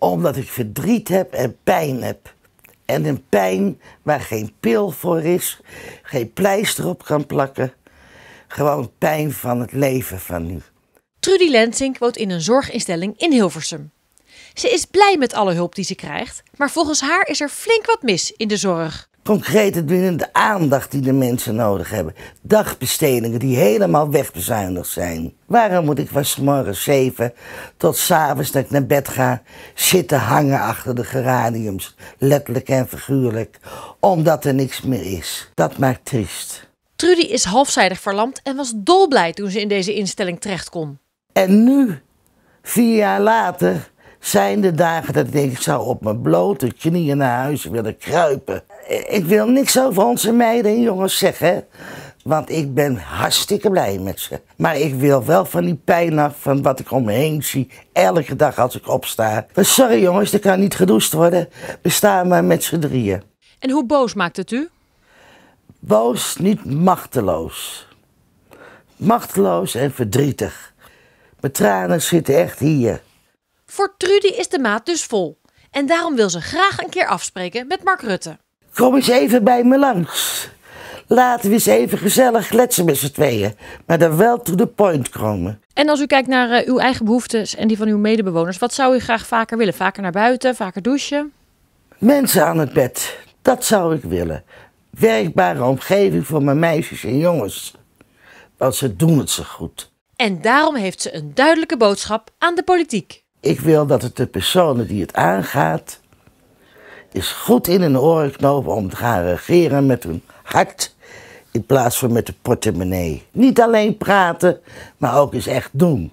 Omdat ik verdriet heb en pijn heb. En een pijn waar geen pil voor is, geen pleister op kan plakken. Gewoon pijn van het leven van nu. Trudy Lensing woont in een zorginstelling in Hilversum. Ze is blij met alle hulp die ze krijgt, maar volgens haar is er flink wat mis in de zorg concrete de aandacht die de mensen nodig hebben. Dagbestedingen die helemaal wegbezuinigd zijn. Waarom moet ik van morgen 7 tot s'avonds dat ik naar bed ga zitten hangen achter de geraniums, letterlijk en figuurlijk, omdat er niks meer is? Dat maakt triest. Trudy is halfzijdig verlamd en was dolblij toen ze in deze instelling terecht kon. En nu, vier jaar later, zijn de dagen dat ik denk, ik zou op mijn blote knieën naar huis willen kruipen. Ik wil niks over onze meiden en jongens zeggen, want ik ben hartstikke blij met ze. Maar ik wil wel van die pijn af, van wat ik om me heen zie, elke dag als ik opsta. sorry jongens, dat kan niet gedoest worden. We staan maar met z'n drieën. En hoe boos maakt het u? Boos, niet machteloos. Machteloos en verdrietig. Mijn tranen zitten echt hier. Voor Trudy is de maat dus vol. En daarom wil ze graag een keer afspreken met Mark Rutte. Kom eens even bij me langs. Laten we eens even gezellig kletsen met z'n tweeën. Maar dan wel to the point komen. En als u kijkt naar eh, uw eigen behoeftes en die van uw medebewoners, wat zou u graag vaker willen? Vaker naar buiten, vaker douchen? Mensen aan het bed, dat zou ik willen. Werkbare omgeving voor mijn meisjes en jongens. Want ze doen het zo goed. En daarom heeft ze een duidelijke boodschap aan de politiek. Ik wil dat het de personen die het aangaat, is goed in hun oren knopen om te gaan regeren met hun hart in plaats van met de portemonnee. Niet alleen praten, maar ook eens echt doen.